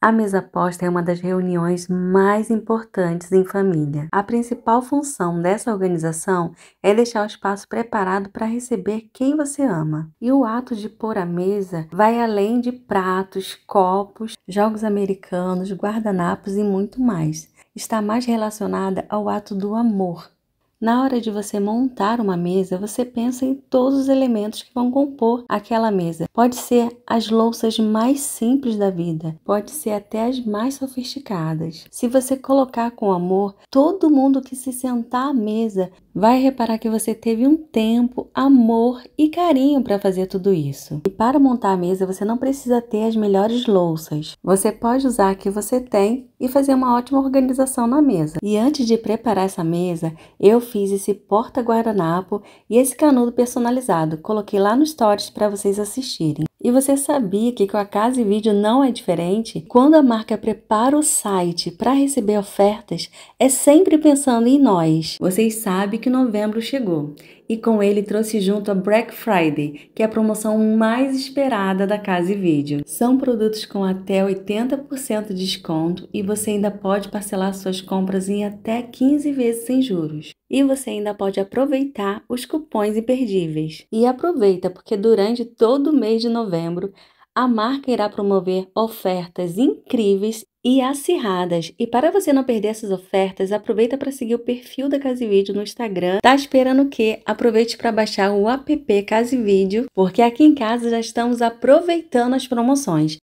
A mesa posta é uma das reuniões mais importantes em família. A principal função dessa organização é deixar o espaço preparado para receber quem você ama. E o ato de pôr a mesa vai além de pratos, copos, jogos americanos, guardanapos e muito mais. Está mais relacionada ao ato do amor, na hora de você montar uma mesa, você pensa em todos os elementos que vão compor aquela mesa. Pode ser as louças mais simples da vida, pode ser até as mais sofisticadas. Se você colocar com amor, todo mundo que se sentar à mesa vai reparar que você teve um tempo, amor e carinho para fazer tudo isso. E para montar a mesa, você não precisa ter as melhores louças. Você pode usar a que você tem e fazer uma ótima organização na mesa. E antes de preparar essa mesa, eu fiz esse porta-guardanapo e esse canudo personalizado. Coloquei lá no Stories para vocês assistirem. E você sabia que com a Casa e Vídeo não é diferente? Quando a marca prepara o site para receber ofertas, é sempre pensando em nós. Vocês sabem que novembro chegou e com ele trouxe junto a Black Friday, que é a promoção mais esperada da Casa e Vídeo. São produtos com até 80% de desconto e você ainda pode parcelar suas compras em até 15 vezes sem juros. E você ainda pode aproveitar os cupons imperdíveis. E aproveita porque durante todo o mês de novembro a marca irá promover ofertas incríveis e acirradas. E para você não perder essas ofertas, aproveita para seguir o perfil da Case Vídeo no Instagram. Tá esperando o quê? Aproveite para baixar o app Case Vídeo, porque aqui em casa já estamos aproveitando as promoções.